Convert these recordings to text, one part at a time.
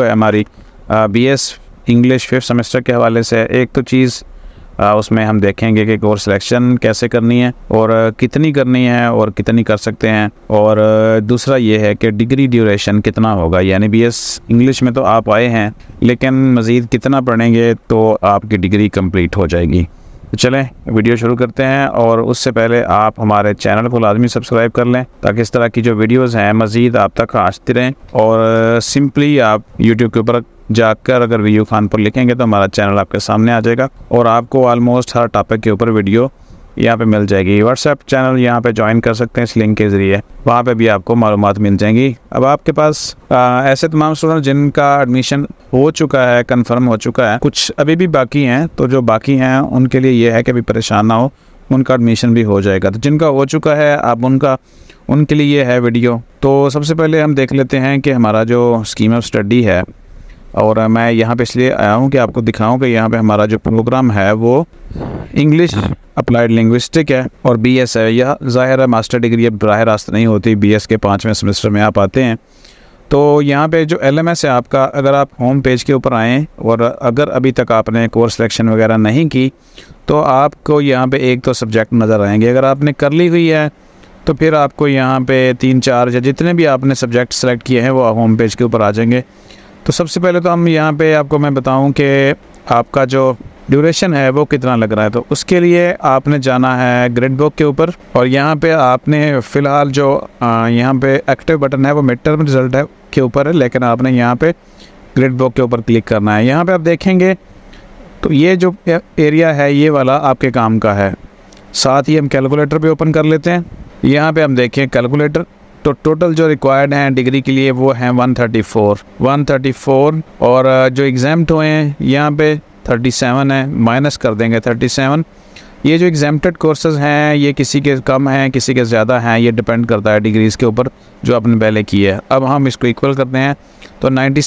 हमारी B S English fifth semester के हवाले से एक तो चीज़ उसमें हम देखेंगे कि कोर्स सिलेक्शन कैसे करनी है और कितनी करनी है और कितनी कर सकते हैं और दूसरा ये है कि डिग्री ड्यूरेशन कितना होगा यानी बी एस इंग्लिश में तो आप आए हैं लेकिन मज़ीद कितना पढ़ेंगे तो आपकी डिग्री कम्प्लीट हो जाएगी तो चलें वीडियो शुरू करते हैं और उससे पहले आप हमारे चैनल को लाजमी सब्सक्राइब कर लें ताकि इस तरह की जो वीडियोज़ हैं मज़ीद आप तक आजते रहें और सिंपली आप यूट्यूब के ऊपर जाकर अगर वीयू खान पर लिखेंगे तो हमारा चैनल आपके सामने आ जाएगा और आपको ऑलमोस्ट हर टॉपिक के ऊपर वीडियो यहाँ पे मिल जाएगी व्हाट्सएप चैनल यहाँ पे ज्वाइन कर सकते हैं इस लिंक के ज़रिए वहाँ पे भी आपको मालूम मिल जाएंगी अब आपके पास आ, ऐसे तमाम स्टूडेंट जिनका एडमिशन हो चुका है कंफर्म हो चुका है कुछ अभी भी बाकी हैं तो जो बाकी हैं उनके लिए ये है कि अभी परेशान ना हो उनका एडमिशन भी हो जाएगा तो जिनका हो चुका है आप उनका उनके लिए ये है वीडियो तो सबसे पहले हम देख लेते हैं कि हमारा जो स्कीम ऑफ स्टडी है और मैं यहाँ पे इसलिए आया हूँ कि आपको दिखाऊं कि यहाँ पे हमारा जो प्रोग्राम है वो इंग्लिश अप्लाइड लिंग्विस्टिक है और बीएस है यह ज़ाहिर है मास्टर डिग्री अब बर रास्त नहीं होती बीएस के पाँचवें सेमेस्टर में आप आते हैं तो यहाँ पे जो एलएमएस है आपका अगर आप होम पेज के ऊपर आएँ और अगर अभी तक आपने कोर्स सिलेक्शन वगैरह नहीं की तो आपको यहाँ पर एक तो सब्जेक्ट नज़र आएंगे अगर आपने कर ली हुई है तो फिर आपको यहाँ पर तीन चार या जितने भी आपने सब्जेक्ट सेलेक्ट किए हैं वो होम पेज के ऊपर आ जाएंगे तो सबसे पहले तो हम यहाँ पे आपको मैं बताऊँ कि आपका जो ड्यूरेशन है वो कितना लग रहा है तो उसके लिए आपने जाना है ग्रिड बुक के ऊपर और यहाँ पे आपने फ़िलहाल जो यहाँ पे एक्टिव बटन है वो मिड टर्म रिजल्ट है के ऊपर है लेकिन आपने यहाँ पे ग्रिड बुक के ऊपर क्लिक करना है यहाँ पे आप देखेंगे तो ये जो एरिया है ये वाला आपके काम का है साथ ही हम कैलकुलेटर भी ओपन कर लेते हैं यहाँ पर हम देखें कैलकुलेटर तो टोटल जो रिक्वायर्ड हैं डिग्री के लिए वो हैं 134 134 और uh, जो एग्जाम हुए हैं यहाँ पे 37 है माइनस कर देंगे 37 ये जो एग्जामेड कोर्सेज हैं ये किसी के कम हैं किसी के ज़्यादा हैं ये डिपेंड करता है डिग्रीज़ के ऊपर जो आपने पहले की है अब हम इसको इक्वल करते हैं तो नाइन्टी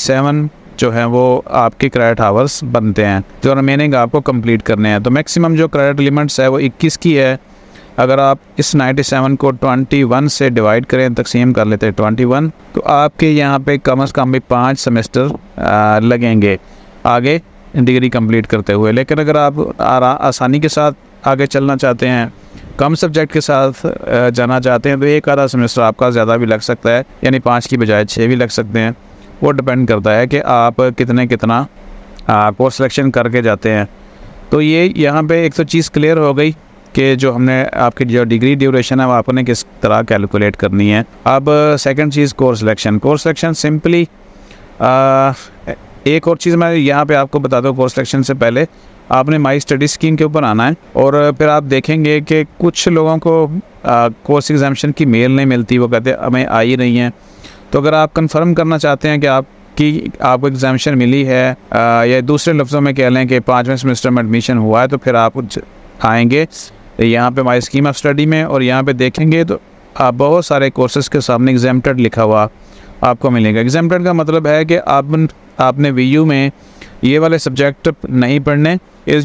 जो है वो आपके क्रेडिट आवर्स बनते हैं जो तो रिमेनिंग आपको कंप्लीट करने हैं तो मैक्सिमम जो क्रेडिट लिमिट्स है वो 21 की है अगर आप इस 97 को 21 से डिवाइड करें तकसीम कर लेते हैं 21 तो आपके यहाँ पे कम अज़ कम भी पाँच सेमेस्टर लगेंगे आगे डिग्री कंप्लीट करते हुए लेकिन अगर आप आसानी के साथ आगे चलना चाहते हैं कम सब्जेक्ट के साथ जाना चाहते हैं तो एक आधा सेमेस्टर आपका ज़्यादा भी लग सकता है यानी पाँच की बजाय छः भी लग सकते हैं वो डिपेंड करता है कि आप कितने कितना कोर्स सिलेक्शन करके जाते हैं तो ये यहाँ पे एक तो चीज़ क्लियर हो गई कि जो हमने आपकी जो डिग्री ड्यूरेशन है वो आपने किस तरह कैलकुलेट करनी है अब सेकंड चीज़ course selection course selection simply एक और चीज़ मैं यहाँ पे आपको बता दूँ कोर्स सिलेक्शन से पहले आपने माई स्टडी स्कीम के ऊपर आना है और फिर आप देखेंगे कि कुछ लोगों को कोर्स एग्जामेशन की मेल नहीं मिलती वो कहते हमें ही नहीं है तो अगर आप कन्फर्म करना चाहते हैं कि आप कि आपको एग्जामेशन मिली है आ, या दूसरे लफ्ज़ों में कह लें कि पाँचवें सेमेस्टर में एडमिशन हुआ है तो फिर आप आएंगे यहाँ पे माई स्कीम ऑफ स्टडी में और यहाँ पे देखेंगे तो आप बहुत सारे कोर्सेज़ के सामने एग्जामटेड लिखा हुआ आपको मिलेगा एग्जामटेड का मतलब है कि आप आपने वी यू में ये वाले सब्जेक्ट नहीं पढ़ने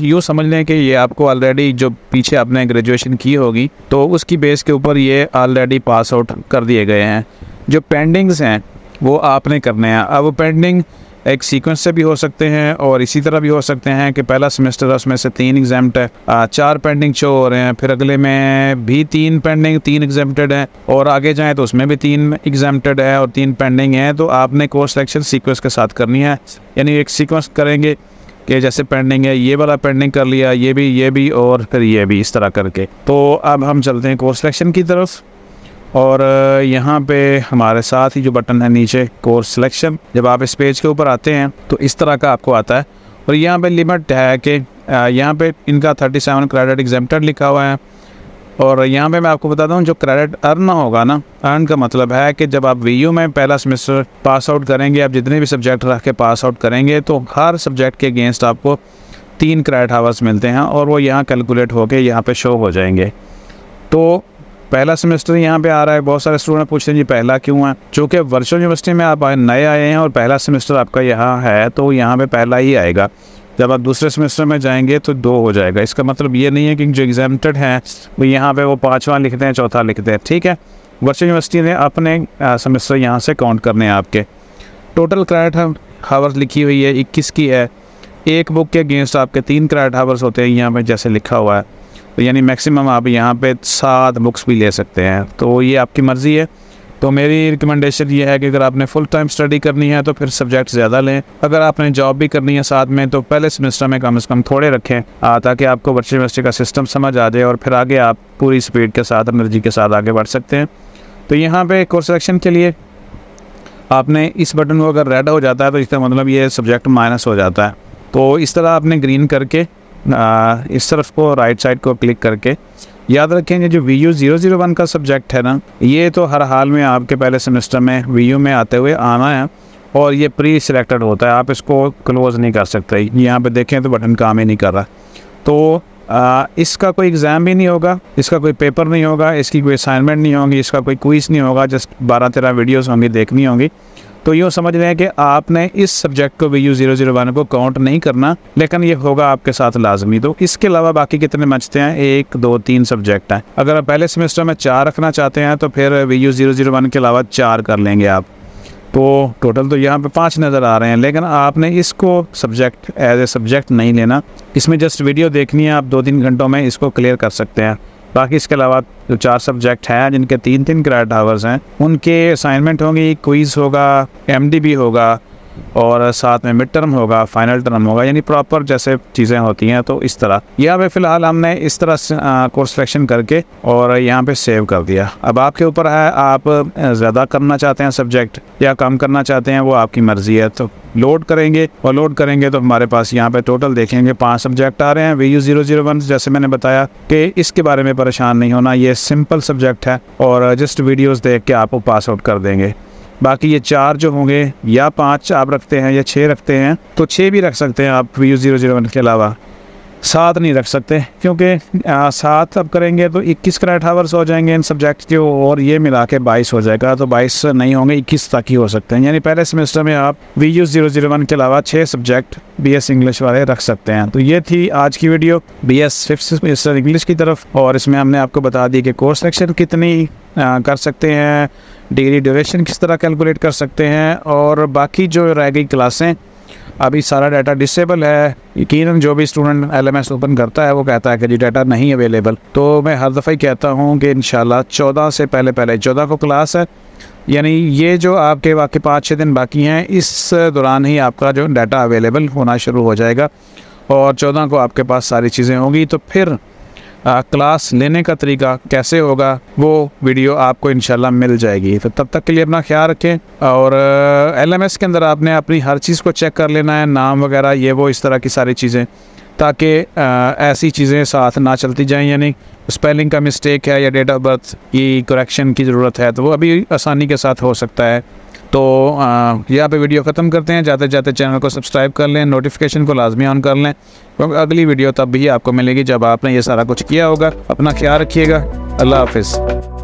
यूँ समझ लें कि ये आपको ऑलरेडी जो पीछे आपने ग्रेजुएशन की होगी तो उसकी बेस के ऊपर ये ऑलरेडी पास आउट कर दिए गए हैं जो पेंडिंग्स हैं वो आपने करने हैं अब पेंडिंग एक सीक्वेंस से भी हो सकते हैं और इसी तरह भी हो सकते हैं कि पहला सेमेस्टर है उसमें से तीन एग्जाम है चार पेंडिंग शो हो रहे हैं फिर अगले में भी तीन पेंडिंग तीन एग्जाम्टेड हैं और आगे जाए तो उसमें भी तीन एग्जाम है और तीन पेंडिंग हैं तो आपने कोर्स सिलेक्शन सीक्वेंस के साथ करनी है यानी एक सीक्वेंस करेंगे कि जैसे पेंडिंग है ये वाला पेंडिंग कर लिया ये भी ये भी और फिर ये भी इस तरह करके तो अब हम चलते हैं कोर्स सिलेक्शन की तरफ और यहाँ पे हमारे साथ ही जो बटन है नीचे कोर्स सिलेक्शन जब आप इस पेज के ऊपर आते हैं तो इस तरह का आपको आता है और यहाँ पे लिमिट है कि यहाँ पे इनका 37 सेवन क्रेडिट एग्जाम्प्टर लिखा हुआ है और यहाँ पे मैं आपको बताता हूँ जो क्रेडिट अर्न होगा ना अर्न का मतलब है कि जब आप वी में पहला सेमेस्टर पास आउट करेंगे आप जितने भी सब्जेक्ट रख के पास आउट करेंगे तो हर सब्जेक्ट के अगेंस्ट आपको तीन क्रेडिट आवर्स मिलते हैं और वो यहाँ कैलकुलेट होकर यहाँ पर शो हो जाएंगे तो पहला सेमेस्टर यहाँ पे आ रहा है बहुत सारे स्टूडेंट पूछते हैं जी पहला क्यों है चूँकि वर्चुअल यूनिवर्सिटी में आप नए आए हैं और पहला सेमेस्टर आपका यहाँ है तो यहाँ पे पहला ही आएगा जब आप दूसरे सेमेस्टर में जाएंगे तो दो हो जाएगा इसका मतलब ये नहीं है कि जो एग्जामटेड हैं वो यहाँ पर वो पाँचवा लिखते हैं चौथा लिखते हैं ठीक है वर्चुअल यूनिवर्सिटी ने अपने सेमेस्टर यहाँ से काउंट करने हैं आपके टोटल क्रेडिट हावर्स लिखी हुई है इक्कीस की है एक बुक के अगेंस्ट आपके तीन क्रेडिट हावर्स होते हैं यहाँ पर जैसे लिखा हुआ है यानी मैक्सिमम आप यहाँ पे सात बुक्स भी ले सकते हैं तो ये आपकी मर्ज़ी है तो मेरी रिकमेंडेशन ये है कि अगर आपने फुल टाइम स्टडी करनी है तो फिर सब्जेक्ट ज़्यादा लें अगर आपने जॉब भी करनी है साथ में तो पहले सेमेस्टर में कम से कम थोड़े रखें ताकि आपको बच्चे यूनिवर्सिटी का सिस्टम समझ आ जाए और फिर आगे आप पूरी स्पीड के साथ एनर्जी के साथ आगे बढ़ सकते हैं तो यहाँ पर कोर्स सेलेक्शन के लिए आपने इस बटन को अगर रेड हो जाता है तो इसका मतलब ये सब्जेक्ट माइनस हो जाता है तो इस तरह आपने ग्रीन करके इस तरफ को राइट साइड को क्लिक करके याद रखें ये जो V U zero zero one का सब्जेक्ट है ना ये तो हर हाल में आपके पहले सेमेस्टर में वी यू में आते हुए आना है और ये प्री सिलेक्टेड होता है आप इसको क्लोज़ नहीं कर सकते यहाँ पे देखें तो बटन काम ही नहीं कर रहा तो आ, इसका कोई एग्ज़ाम भी नहीं होगा इसका कोई पेपर नहीं होगा इसकी कोई असाइनमेंट नहीं होगी इसका कोई क्विज़ नहीं होगा जस्ट बारह तेरह वीडियोज़ होंगी देखनी होंगी तो यूँ समझ रहे हैं कि आपने इस सब्जेक्ट को V U zero zero one को काउंट नहीं करना लेकिन ये होगा आपके साथ लाजमी तो इसके अलावा बाकी कितने मचते हैं एक दो तीन सब्जेक्ट हैं अगर आप पहले सेमेस्टर में चार रखना चाहते हैं तो फिर V U zero zero one के अलावा चार कर लेंगे आप तो टोटल तो यहाँ पे पाँच नज़र आ रहे हैं लेकिन आपने इसको सब्जेक्ट एज ए सब्जेक्ट नहीं लेना इसमें जस्ट वीडियो देखनी है आप दो तीन घंटों में इसको क्लियर कर सकते हैं बाकी इसके अलावा जो चार सब्जेक्ट हैं जिनके तीन तीन क्रेडिट आवर्स हैं उनके असाइनमेंट होंगे क्विज़ होगा एम होगा और साथ में मिड टर्म होगा फाइनल टर्म होगा यानी प्रॉपर जैसे चीज़ें होती हैं तो इस तरह यहाँ पे फ़िलहाल हमने इस तरह कोर्स सिलेक्शन करके और यहाँ पे सेव कर दिया अब आपके ऊपर है आप ज़्यादा करना चाहते हैं सब्जेक्ट या कम करना चाहते हैं वो आपकी मर्ज़ी है तो लोड करेंगे और लोड करेंगे तो हमारे पास यहाँ पे टोटल देखेंगे पांच सब्जेक्ट आ रहे हैं V U zero zero one जैसे मैंने बताया कि इसके बारे में परेशान नहीं होना ये सिंपल सब्जेक्ट है और जस्ट वीडियोस देख के आपको पास आउट कर देंगे बाकी ये चार जो होंगे या पाँच आप रखते हैं या छः रखते हैं तो छः भी रख सकते हैं आप V U zero zero one के अलावा सात नहीं रख सकते क्योंकि सात अब करेंगे तो इक्कीस क्रेडिट आवर्स हो जाएंगे इन सब्जेक्ट के और ये मिला के बाईस हो जाएगा तो बाईस नहीं होंगे इक्कीस तक ही हो सकते हैं यानी पहले सेमेस्टर में आप V U zero zero one के अलावा छः सब्जेक्ट बी एस इंग्लिश वाले रख सकते हैं तो ये थी आज की video B S fifth semester English की तरफ और इसमें हमने आपको बता दी कि कोर्स सेक्शन कितनी कर सकते हैं डिग्री ड्यूरेशन किस तरह कैलकुलेट कर सकते हैं और बाकी जो रह गई क्लासें अभी सारा डाटा डिसेबल है यकीन जो भी student L M S open करता है वो कहता है कि जी डाटा नहीं अवेलेबल तो मैं हर दफ़ा ही कहता हूँ कि इन चौदह से पहले पहले चौदह को क्लास है यानी ये जो आपके बाकी पाँच छः दिन बाकी हैं इस दौरान ही आपका जो डाटा अवेलेबल होना शुरू हो जाएगा और चौदह को आपके पास सारी चीज़ें होंगी तो फिर आ, क्लास लेने का तरीका कैसे होगा वो वीडियो आपको इनशाला मिल जाएगी तो तब तक के लिए अपना ख्याल रखें और एल एम एस के अंदर आपने अपनी हर चीज़ को चेक कर लेना है नाम वगैरह ये वो इस तरह की सारी चीज़ें ताकि ऐसी चीज़ें साथ ना चलती जाएं यानी स्पेलिंग का मिस्टेक है या डेट ऑफ बर्थ की करेक्शन की ज़रूरत है तो वो अभी आसानी के साथ हो सकता है तो यहाँ पे वीडियो ख़त्म करते हैं जाते जाते चैनल को सब्सक्राइब कर लें नोटिफिकेशन को लाजमी ऑन कर लें क्योंकि अगली वीडियो तब भी आपको मिलेगी जब आपने ये सारा कुछ किया होगा अपना ख्याल रखिएगा अल्लाह हाफिज़